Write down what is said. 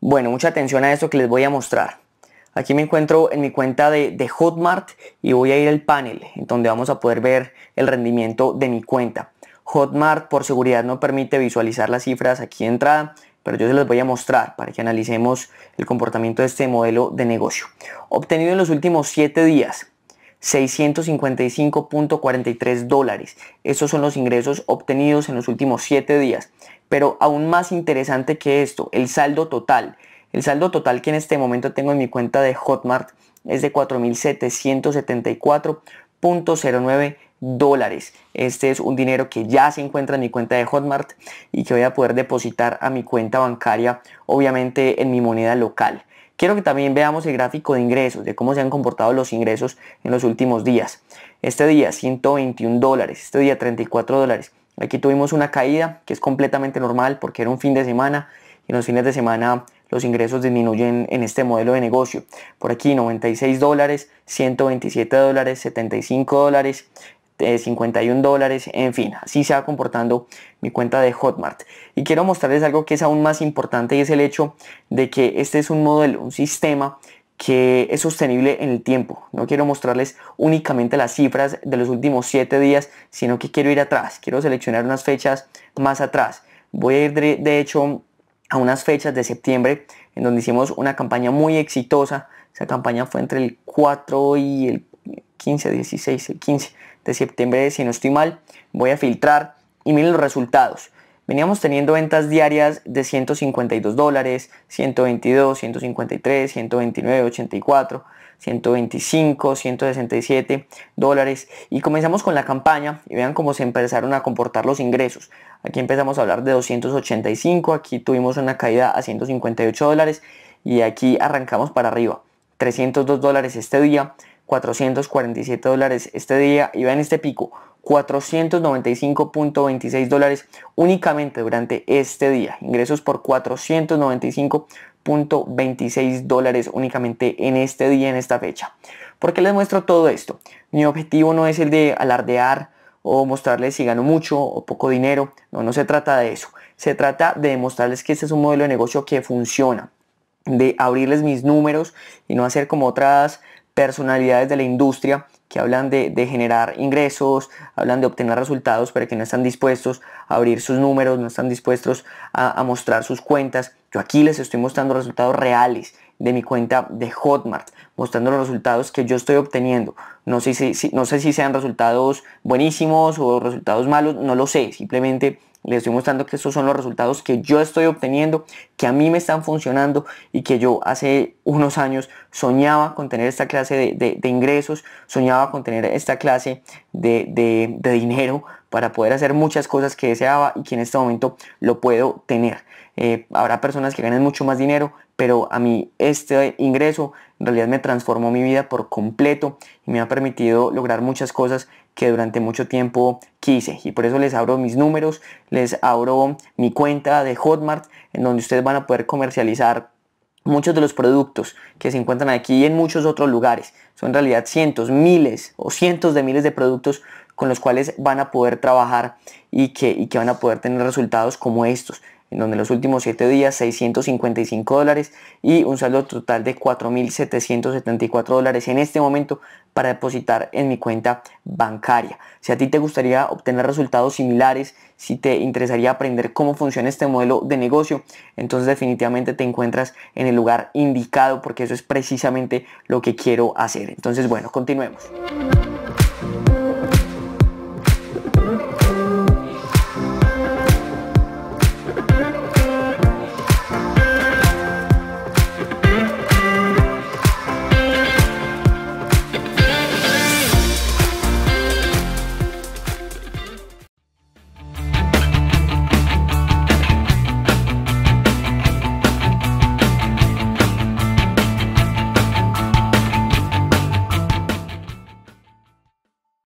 Bueno, mucha atención a esto que les voy a mostrar. Aquí me encuentro en mi cuenta de, Hotmart y voy a ir al panel en donde vamos a poder ver el rendimiento de mi cuenta. Hotmart por seguridad no permite visualizar las cifras aquí de entrada, pero yo se las voy a mostrar para que analicemos el comportamiento de este modelo de negocio. Obtenido en los últimos 7 días, 655.43 dólares. Estos son los ingresos obtenidos en los últimos 7 días. Pero aún más interesante que esto, el saldo total. El saldo total que en este momento tengo en mi cuenta de Hotmart es de 4.774.09 dólares. Este es un dinero que ya se encuentra en mi cuenta de Hotmart y que voy a poder depositar a mi cuenta bancaria, obviamente en mi moneda local. Quiero que también veamos el gráfico de ingresos, de cómo se han comportado los ingresos en los últimos días. Este día 121 dólares, este día 34 dólares, Aquí tuvimos una caída que es completamente normal porque era un fin de semana y en los fines de semana los ingresos disminuyen en este modelo de negocio. Por aquí 96 dólares, 127 dólares, 75 dólares, 51 eh, dólares, en fin, así se va comportando mi cuenta de Hotmart. Y quiero mostrarles algo que es aún más importante y es el hecho de que este es un modelo, un sistema que es sostenible en el tiempo. No quiero mostrarles únicamente las cifras de los últimos 7 días, sino que quiero ir atrás, quiero seleccionar unas fechas más atrás. Voy a ir de, hecho a unas fechas de septiembre en donde hicimos una campaña muy exitosa. Esa campaña fue entre el 4 y el 15, 16, el 15 de septiembre, si no estoy mal. Voy a filtrar y miren los resultados. Veníamos teniendo ventas diarias de 152 dólares, 122, 153, 129, 84, 125, 167 dólares. Y comenzamos con la campaña y vean cómo se empezaron a comportar los ingresos. Aquí empezamos a hablar de 285, aquí tuvimos una caída a 158 dólares y aquí arrancamos para arriba. 302 dólares este día, 447 dólares este día y vean este pico, 495.26 dólares únicamente durante este día. Ingresos por 495.26 dólares únicamente en este día, en esta fecha. ¿Por qué les muestro todo esto? Mi objetivo no es el de alardear o mostrarles si gano mucho o poco dinero. No, no se trata de eso. Se trata de demostrarles que este es un modelo de negocio que funciona. De abrirles mis números y no hacer como otras personalidades de la industria que hablan de, generar ingresos, hablan de obtener resultados, pero que no están dispuestos a abrir sus números, no están dispuestos a, mostrar sus cuentas. Yo aquí les estoy mostrando resultados reales de mi cuenta de Hotmart, mostrando los resultados que yo estoy obteniendo. No sé si, no sé si sean resultados buenísimos o resultados malos, no lo sé, simplemente les estoy mostrando que estos son los resultados que yo estoy obteniendo, que a mí me están funcionando y que yo hace unos años soñaba con tener esta clase de, ingresos, soñaba con tener esta clase de, de dinero para poder hacer muchas cosas que deseaba y que en este momento lo puedo tener. Eh, habrá personas que ganen mucho más dinero, pero a mí este ingreso en realidad me transformó mi vida por completo y me ha permitido lograr muchas cosas que durante mucho tiempo quise. Y por eso les abro mis números, les abro mi cuenta de Hotmart, en donde ustedes van a poder comercializar Muchos de los productos que se encuentran aquí y en muchos otros lugares son en realidad cientos, miles o cientos de miles de productos con los cuales van a poder trabajar y que, y que van a poder tener resultados como estos en donde los últimos 7 días 655 dólares y un saldo total de 4.774 dólares en este momento para depositar en mi cuenta bancaria. Si a ti te gustaría obtener resultados similares, si te interesaría aprender cómo funciona este modelo de negocio, entonces definitivamente te encuentras en el lugar indicado porque eso es precisamente lo que quiero hacer. Entonces bueno, continuemos.